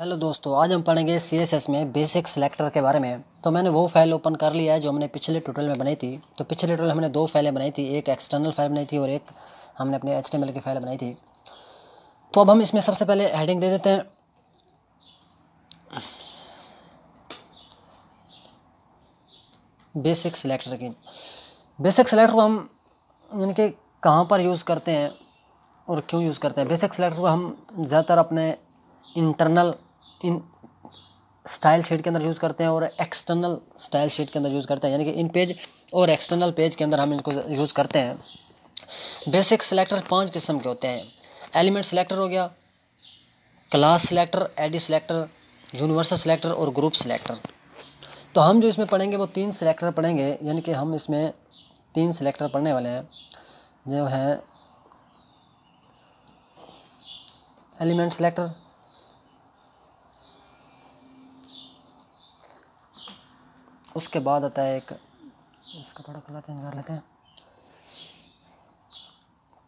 hello दोस्तों आज हम पढ़ेंगे एस में बेसिक सिलेक्टर के बारे में तो मैंने वो फाइल ओपन कर लिया है जो हमने पिछले ट्यूटोरियल में बनाई थी तो पिछले ट्यूटोरियल हमने दो फाइलें बनाई थी एक एक्सटर्नल फाइल बनाई थी और एक हमने अपने एच की फाइल बनाई थी तो अब हम इसमें सबसे पहले हेडिंग दे देते हैं बेसिक सिलेक्टर की बेसिक सिलेक्टर को हम यानी कि कहाँ पर यूज़ करते हैं और क्यों यूज़ करते हैं बेसिक सिलेक्टर को हम ज़्यादातर अपने इंटरनल इन स्टाइल शीट के अंदर यूज़ करते हैं और एक्सटर्नल स्टाइल शीट के अंदर यूज़ करते हैं यानी कि इन पेज और एक्सटर्नल पेज के अंदर हम इनको यूज़ करते हैं बेसिक सिलेक्टर पांच किस्म के होते हैं एलिमेंट सिलेक्टर हो गया class selector ID selector universal selector और ग्रुप सिलेक्टर तो हम जो इसमें पढ़ेंगे वो तीन सिलेक्टर पढ़ेंगे यानी कि हम इसमें तीन सिलेक्टर पढ़ने वाले हैं जो है एलिमेंट सिलेक्टर उसके बाद आता है एक इसका थोड़ा कलर चेंज कर लेते हैं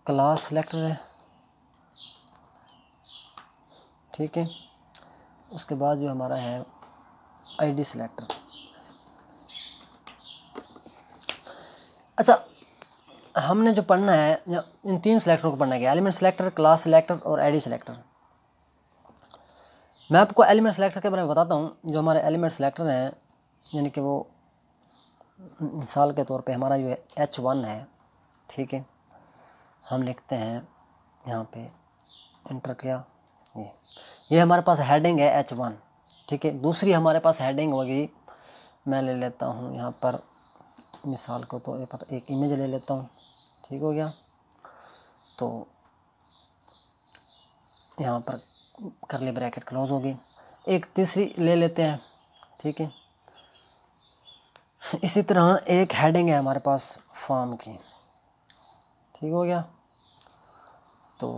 क्लास सेलेक्टर है ठीक है उसके बाद जो हमारा है आईडी सिलेक्टर अच्छा हमने जो पढ़ना है इन तीन सिलेक्टरों को पढ़ना है एलिमेंट सिलेक्टर क्लास सिलेक्टर और आईडी सिलेक्टर मैं आपको एलिमेंट सेलेक्टर के बारे में बताता हूँ जो हमारे एलिमेंट सेलेक्टर हैं यानी कि वो मिसाल के तौर पे हमारा जो है एच वन है ठीक है हम लिखते हैं यहाँ पे इंटर किया ये ये हमारे पास हेडिंग है एच वन ठीक है दूसरी हमारे पास हेडिंग होगी मैं ले लेता हूँ यहाँ पर मिसाल को तो एक इमेज ले लेता हूँ ठीक हो गया तो यहाँ पर करली ब्रैकेट क्लोज होगी एक तीसरी ले लेते हैं ठीक है इसी तरह एक हेडिंग है हमारे पास फॉर्म की ठीक हो गया तो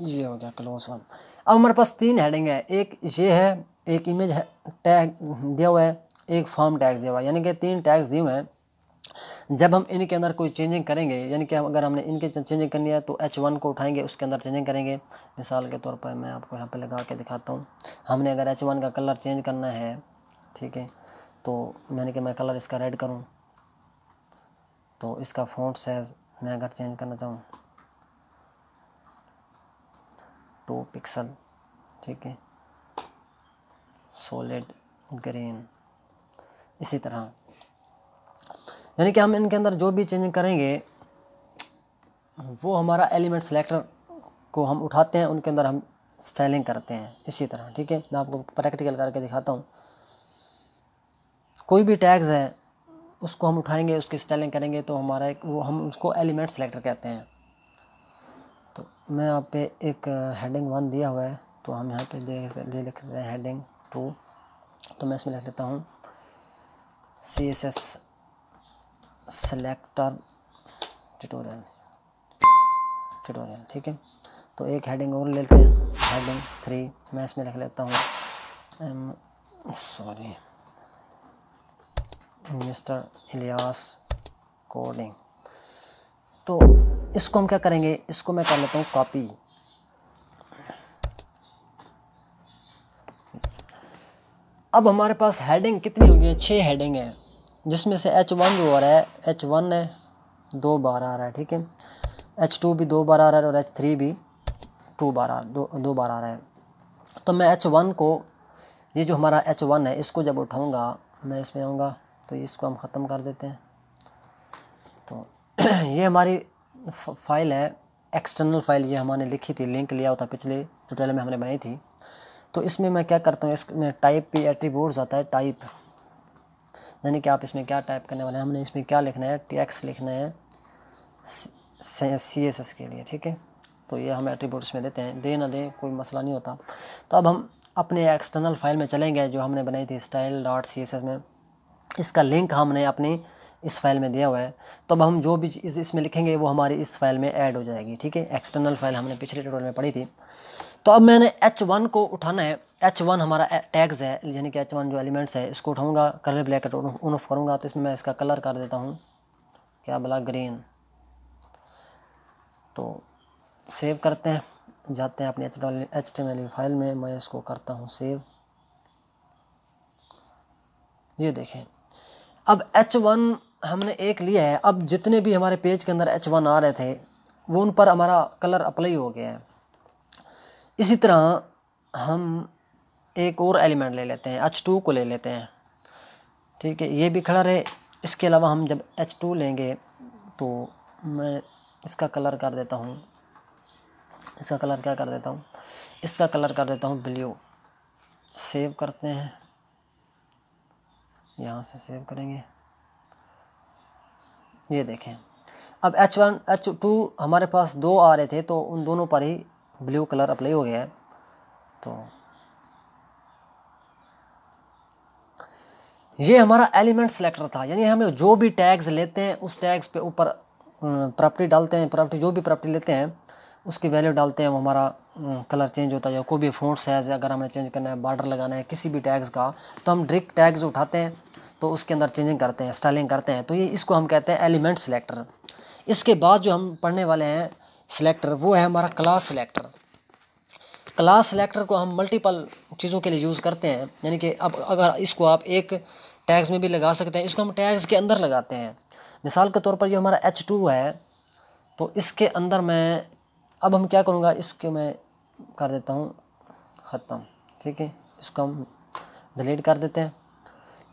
ये हो गया क्लोज फॉर्म अब हमारे पास तीन हेडिंग है एक ये है एक इमेज है टैग दिया हुआ है एक फॉर्म टैग्स दिया हुआ है यानी कि तीन टैग्स दिए हुए हैं जब हम इनके अंदर कोई चेंजिंग करेंगे यानी कि अगर हमने इनके चेंजिंग करनी है तो एच वन को उठाएंगे उसके अंदर चेंजिंग करेंगे मिसाल के तौर पर मैं आपको यहाँ पे लगा के दिखाता हूँ हमने अगर एच वन का कलर चेंज करना है ठीक है तो मैंने कि मैं कलर इसका रेड करूँ तो इसका फ़ॉन्ट साइज़ मैं अगर चेंज करना चाहूँ टू पिक्सल ठीक है सोलिड ग्रीन इसी तरह यानी कि हम इनके अंदर जो भी चेंजिंग करेंगे वो हमारा एलिमेंट सेलेक्टर को हम उठाते हैं उनके अंदर हम स्टाइलिंग करते हैं इसी तरह ठीक है मैं आपको प्रैक्टिकल करके दिखाता हूँ कोई भी टैग्स है उसको हम उठाएंगे उसकी स्टाइलिंग करेंगे तो हमारा एक वो हम उसको एलिमेंट सेलेक्टर कहते हैं तो मैं यहाँ पे एक हेडिंग uh, वन दिया हुआ है तो हम यहाँ पे दे दे लिख देते हैं हेडिंग टू तो मैं इसमें लिख लेता हूँ C S S selector tutorial tutorial ठीक है तो एक हेडिंग और लेते हैं हेडिंग थ्री मैं इसमें लिख लेता हूँ sorry um, mister Ilyas coding तो इसको हम क्या करेंगे इसको मैं कर लेता हूँ कॉपी अब हमारे पास हेडिंग कितनी होगी छः हेडिंग है जिसमें से एच वन जो आ रहा है एच वन है दो बार आ रहा है ठीक है एच टू भी दो बार आ रहा है और एच थ्री भी टू बार आ दो दो बार आ रहा है तो मैं एच वन को ये जो हमारा एच वन है इसको जब उठाऊँगा मैं इसमें आऊँगा तो इसको हम ख़त्म कर देते हैं तो ये हमारी फाइल है एक्सटर्नल फाइल ये हमारे लिखी थी लिंक लिया होता पिछले ट्यूटोरियल में हमने बनाई थी तो इसमें मैं क्या करता हूँ इसमें टाइप पे एट्रीब्यूट्स आता है टाइप यानी कि आप इसमें क्या टाइप करने वाले हैं हमने इसमें क्या लिखना है टैक्स लिखना है सी एस एस के लिए ठीक है तो ये हम एट्रीब्यूट्स में देते हैं दे ना दे कोई मसला नहीं होता तो अब हम अपने एक्सटर्नल फाइल में चलेंगे जो हमने बनाई थी style dot C S S में इसका लिंक हमने अपने इस फाइल में दिया हुआ है तो अब हम जो भी इस इसमें लिखेंगे वो हमारी इस फाइल में ऐड हो जाएगी ठीक है एक्सटर्नल फाइल हमने पिछले ट्यूटोरियल में पढ़ी थी तो अब मैंने एच वन को उठाना है एच वन हमारा टैग्स है यानी कि एच वन जो एलिमेंट्स है इसको उठाऊँगा कलर ब्लैक ऑन ऑफ करूँगा तो इसमें मैं इसका कलर कर देता हूँ क्या बोला ग्रीन तो सेव करते हैं जाते हैं अपनी एच एच टी फाइल में मैं इसको करता हूँ सेव ये देखें अब एच वन हमने एक लिया है अब जितने भी हमारे पेज के अंदर एच वन आ रहे थे वो उन पर हमारा कलर अप्लाई हो गया है इसी तरह हम एक और एलिमेंट ले लेते हैं एच टू को ले लेते हैं ठीक है ये भी खड़ा रहे इसके अलावा हम जब एच टू लेंगे तो मैं इसका कलर कर देता हूँ इसका कलर क्या कर देता हूँ इसका कलर कर देता हूँ ब्लू सेव करते हैं यहाँ से सेव करेंगे ये देखें अब एच वन एच टू हमारे पास दो आ रहे थे तो उन दोनों पर ही ब्लू कलर अप्लाई हो गया है तो ये हमारा एलिमेंट सेलेक्टर था यानी हम जो भी टैग्स लेते हैं उस टैग्स पे ऊपर प्रॉपर्टी डालते हैं प्रॉपर्टी जो भी प्रॉपर्टी लेते हैं उसकी वैल्यू डालते हैं वो हमारा कलर चेंज होता है या कोई भी फोन साइज़ अगर हमें चेंज करना है बॉर्डर लगाना है किसी भी टैग्स का तो हम ड्रिक टैग्स उठाते हैं तो उसके अंदर चेंजिंग करते हैं स्टाइलिंग करते हैं तो ये इसको हम कहते हैं एलिमेंट सिलेक्टर इसके बाद जो हम पढ़ने वाले हैं सिलेक्टर वो है हमारा क्लास सिलेक्टर क्लास सेलेक्टर को हम मल्टीपल चीज़ों के लिए यूज़ करते हैं यानी कि अब अगर इसको आप एक टैग्स में भी लगा सकते हैं इसको हम टैग्स के अंदर लगाते हैं मिसाल के तौर पर ये हमारा एच टू है तो इसके अंदर मैं अब हम क्या करूँगा इसके मैं कर देता हूँ ख़त्म ठीक है इसको हम डिलीट कर देते हैं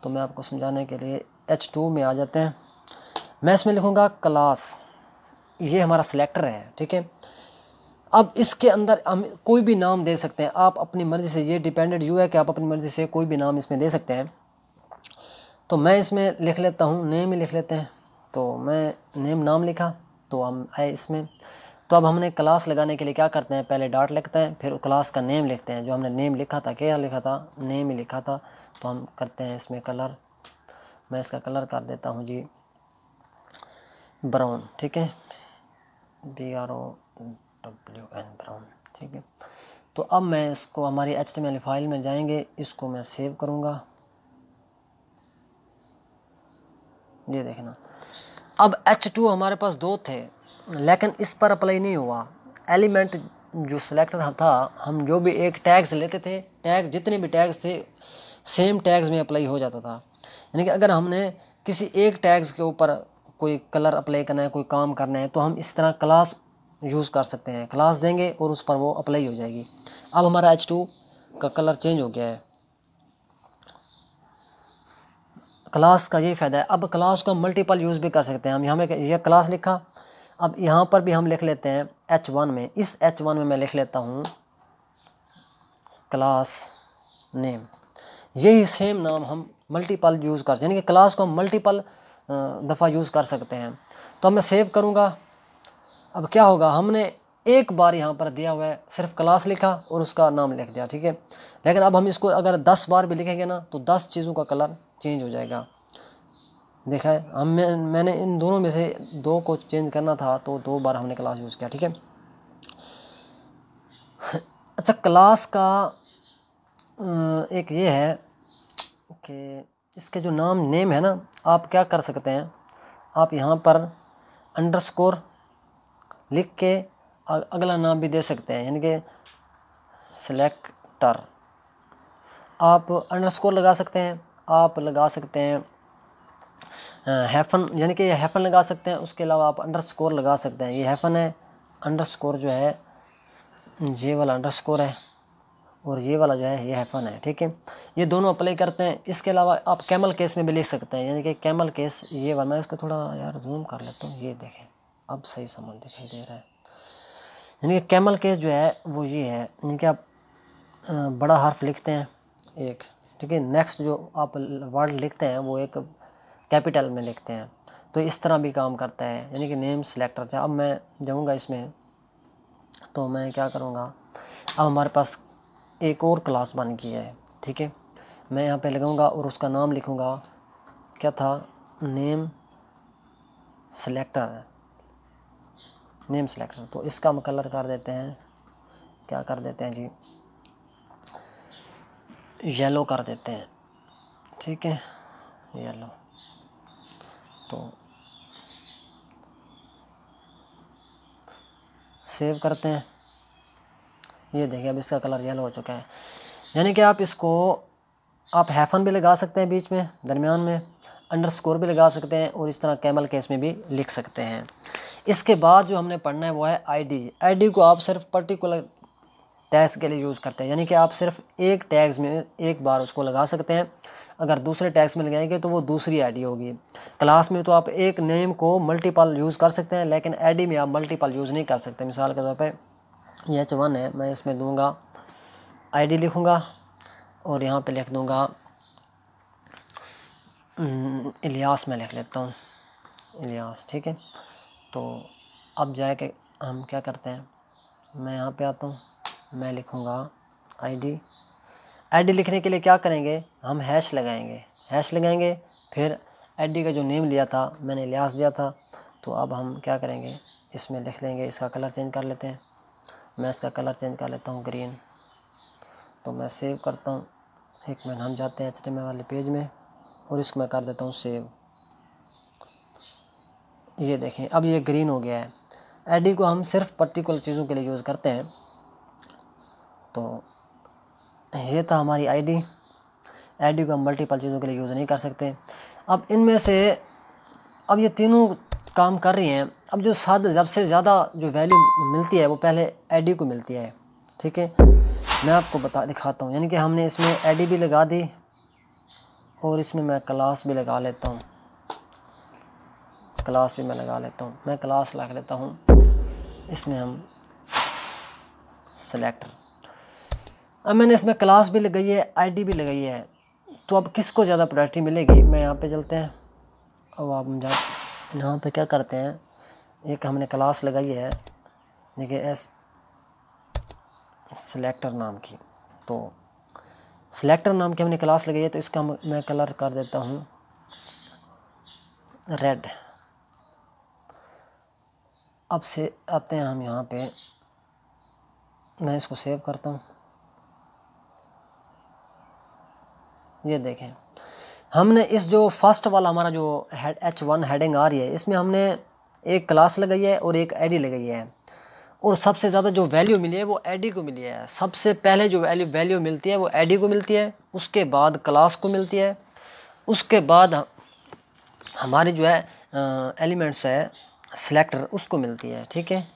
तो मैं आपको समझाने के लिए एच टू में आ जाते हैं मैं इसमें लिखूँगा क्लास ये हमारा सिलेक्टर है ठीक है अब इसके अंदर हम कोई भी नाम दे सकते हैं आप अपनी मर्ज़ी से ये डिपेंडेड यू है कि आप अपनी मर्ज़ी से कोई भी नाम इसमें दे सकते हैं तो मैं इसमें लिख लेता हूँ नेम ही लिख लेते हैं तो मैं नेम नाम लिखा तो हम आए इसमें तो अब हमने क्लास लगाने के लिए क्या करते हैं पहले डॉट लिखते हैं फिर क्लास का नेम लिखते हैं जो हमने नेम लिखा था क्या लिखा था नेम ही लिखा था तो हम करते हैं इसमें कलर मैं इसका कलर कर देता हूँ जी ब्राउन ठीक है B R O W N brown ठीक है तो अब मैं इसको हमारी एच फाइल में जाएंगे इसको मैं सेव करूँगा ये देखना अब एच टू हमारे पास दो थे लेकिन इस पर अप्लाई नहीं हुआ एलिमेंट जो सिलेक्ट था हम जो भी एक टैग्स लेते थे टैग्स जितने भी टैग्स थे सेम टैग्स में अप्लाई हो जाता था यानी कि अगर हमने किसी एक टैग्स के ऊपर कोई कलर अप्लाई करना है कोई काम करना है तो हम इस तरह क्लास यूज़ कर सकते हैं क्लास देंगे और उस पर वो अप्लाई हो जाएगी अब हमारा एच टू का कलर चेंज हो गया है क्लास का ये फ़ायदा है अब क्लास का मल्टीपल यूज़ भी कर सकते हैं हम यहाँ पर यह क्लास लिखा अब यहाँ पर भी हम लिख लेते हैं एच वन में इस एच वन में मैं लिख लेता हूँ क्लास नेम यही सेम नाम हम मल्टीपल यूज़ कर यानी कि क्लास को हम मल्टीपल दफ़ा यूज़ कर सकते हैं तो अब मैं सेव करूँगा अब क्या होगा हमने एक बार यहाँ पर दिया हुआ है सिर्फ क्लास लिखा और उसका नाम लिख दिया ठीक है लेकिन अब हम इसको अगर दस बार भी लिखेंगे ना तो दस चीज़ों का कलर चेंज हो जाएगा देखा है हम मैं, मैंने इन दोनों में से दो को चेंज करना था तो दो बार हमने क्लास यूज़ किया ठीक है अच्छा क्लास का एक ये है कि इसके जो नाम नेम है ना आप क्या कर सकते हैं आप यहाँ पर अंडरस्कोर लिख के अगला नाम भी दे सकते हैं यानी कि सेलेक्टर आप अंडरस्कोर लगा सकते हैं आप लगा सकते हैं हैफ़न यानी कि हैफ़न लगा सकते हैं उसके अलावा आप अंडर स्कोर लगा सकते हैं ये हैफ़न है अंडर स्कोर जो है ये वाला अंडर स्कोर है और ये वाला जो है ये हैफ़न है ठीक है ये दोनों अप्लाई करते हैं इसके अलावा आप कैमल केस में भी लिख सकते हैं यानी कि कैमल केस ये वाला मैं इसको थोड़ा यार जूम कर लेता हूँ ये देखें अब सही समझ दिखाई दे रहा है यानी कि कैमल केस जो है वो ये है यानी कि आप बड़ा हर्फ लिखते हैं एक ठीक है नेक्स्ट जो आप वर्ड लिखते हैं वो एक कैपिटल में लिखते हैं तो इस तरह भी काम करता है यानी कि नेम सेलेक्टर से अब मैं जाऊँगा इसमें तो मैं क्या करूँगा अब हमारे पास एक और क्लास बन गई है ठीक है मैं यहाँ पे लगाऊँगा और उसका नाम लिखूँगा क्या था नेम सेलेक्टर नेम सेलेक्टर तो इसका हम कलर कर देते हैं क्या कर देते हैं जी येलो कर देते हैं ठीक है येलो दोस्तों सेव करते हैं ये देखिए अब इसका कलर येलो हो चुका है यानी कि आप इसको आप हैफ़न भी लगा सकते हैं बीच में दरमियान में अंडर स्कोर भी लगा सकते हैं और इस तरह कैमल केस में भी लिख सकते हैं इसके बाद जो हमने पढ़ना है वो है आईडी आईडी को आप सिर्फ पर्टिकुलर टैग्स के लिए यूज़ करते हैं यानी कि आप सिर्फ एक टैग्स में एक बार उसको लगा सकते हैं अगर दूसरे टैग्स मिल जाएंगे तो वो दूसरी आईडी होगी क्लास में तो आप एक नेम को मल्टीपल यूज़ कर सकते हैं लेकिन आईडी में आप मल्टीपल यूज़ नहीं कर सकते मिसाल के तौर पर एच वन है मैं इसमें दूँगा आईडी लिखूँगा और यहाँ पे लिख दूँगा हम्म, इलियास में लिख लेता हूँ इलियास ठीक है तो अब जाए कि हम क्या करते हैं मैं यहाँ पर आता हूँ मैं लिखूँगा डी आईडी लिखने के लिए क्या करेंगे हम हैश लगाएंगे हैश लगाएंगे फिर आईडी का जो नेम लिया था मैंने लिहाज दिया था तो अब हम क्या करेंगे इसमें लिख लेंगे इसका कलर चेंज कर लेते हैं मैं इसका कलर चेंज कर लेता हूँ ग्रीन तो मैं सेव करता हूँ एक मिनट हम जाते हैं एच वाले पेज में और इसको मैं कर देता हूँ सेव ये देखें अब ये ग्रीन हो गया है एडी को हम सिर्फ पर्टिकुलर चीज़ों के लिए यूज़ करते हैं तो ये था हमारी आईडी आईडी को हम मल्टीपल चीज़ों के लिए यूज़ नहीं कर सकते अब इनमें से अब ये तीनों काम कर रही हैं अब जो साद सबसे ज़्यादा जो वैल्यू मिलती है वो पहले आईडी को मिलती है ठीक है मैं आपको बता दिखाता हूँ यानी कि हमने इसमें आईडी भी लगा दी और इसमें मैं क्लास भी लगा लेता हूँ क्लास भी मैं लगा लेता हूँ मैं क्लास लगा लेता हूँ इसमें हम सेलेक्ट अब मैंने इसमें क्लास भी लगाई है आईडी भी लगाई है तो अब किसको ज़्यादा प्रायोरिटी मिलेगी मैं यहाँ पे चलते हैं अब आप जा यहाँ पे क्या करते हैं एक हमने क्लास लगाई है देखिए एस सिलेक्टर नाम की तो सिलेक्टर नाम की हमने क्लास लगाई है तो इसका मैं कलर कर देता हूँ रेड अब से आते तो हैं हम यहाँ पे मैं इसको सेव करता हूँ ये देखें हमने इस जो फर्स्ट वाला हमारा जो हेड एच वन हेडिंग आ रही है इसमें हमने एक क्लास लगाई है और एक एडी लगाई है और सबसे ज़्यादा जो वैल्यू मिली है वो एडी को मिली है सबसे पहले जो वैल्यू वैल्यू मिलती है वो एडी को मिलती है उसके बाद क्लास को मिलती है उसके बाद हमारी जो है एलिमेंट्स है सिलेक्टर उसको मिलती है ठीक है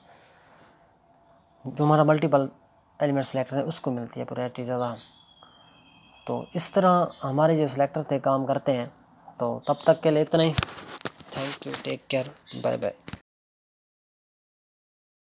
जो हमारा मल्टीपल एलिमेंट सेलेक्टर है उसको मिलती है पूरा ज़्यादा तो इस तरह हमारे जो सिलेक्टर थे काम करते हैं तो तब तक के लिए इतना ही thank you take care bye bye